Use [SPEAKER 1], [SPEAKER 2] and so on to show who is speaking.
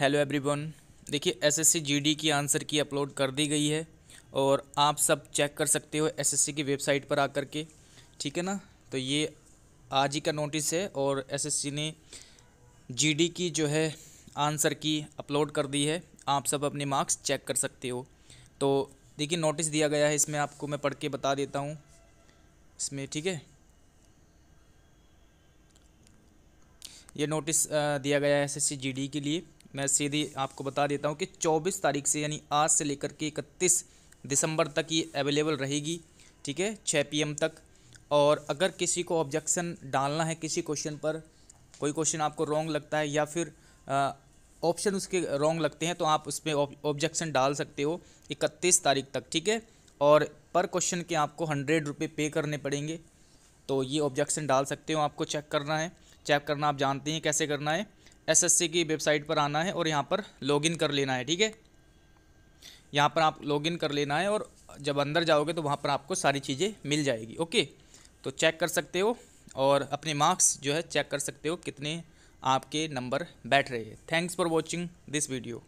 [SPEAKER 1] hello everyone देखिए SSC GD की answer key upload कर दी गई है और आप सब चेक कर सकते हो एसएससी की वेबसाइट पर आकर के ठीक है ना तो ये आज ही का नोटिस है और एसएससी ने जीडी की जो है आंसर की अपलोड कर दी है आप सब अपने मार्क्स चेक कर सकते हो तो देखिए नोटिस दिया गया है इसमें आपको मैं पढ़ के बता देता हूँ इसमें ठीक है ये नोटिस दिया गया है एसएससी जीडी के लिए मैं सीधी आपको बता देता हूँ कि 24 तारीख से यानी आज से लेकर के 31 दिसंबर तक ये अवेलेबल रहेगी ठीक है 6 पीएम तक और अगर किसी को ऑब्जेक्शन डालना है किसी क्वेश्चन पर कोई क्वेश्चन आपको रॉन्ग लगता है या फिर ऑप्शन उसके रॉन्ग लगते हैं तो आप उसमें ऑब्जेक्शन डाल सकते हो इकतीस तारीख तक ठीक है और पर क्वेश्चन के आपको हंड्रेड रुपये पे करने पड़ेंगे तो ये ऑब्जेक्शन डाल सकते हो आपको चेक करना है चेक करना आप जानते हैं कैसे करना है एसएससी की वेबसाइट पर आना है और यहाँ पर लॉगिन कर लेना है ठीक है यहाँ पर आप लॉगिन कर लेना है और जब अंदर जाओगे तो वहाँ पर आपको सारी चीज़ें मिल जाएगी ओके तो चेक कर सकते हो और अपने मार्क्स जो है चेक कर सकते हो कितने आपके नंबर बैठ रहे हैं thanks for watching this video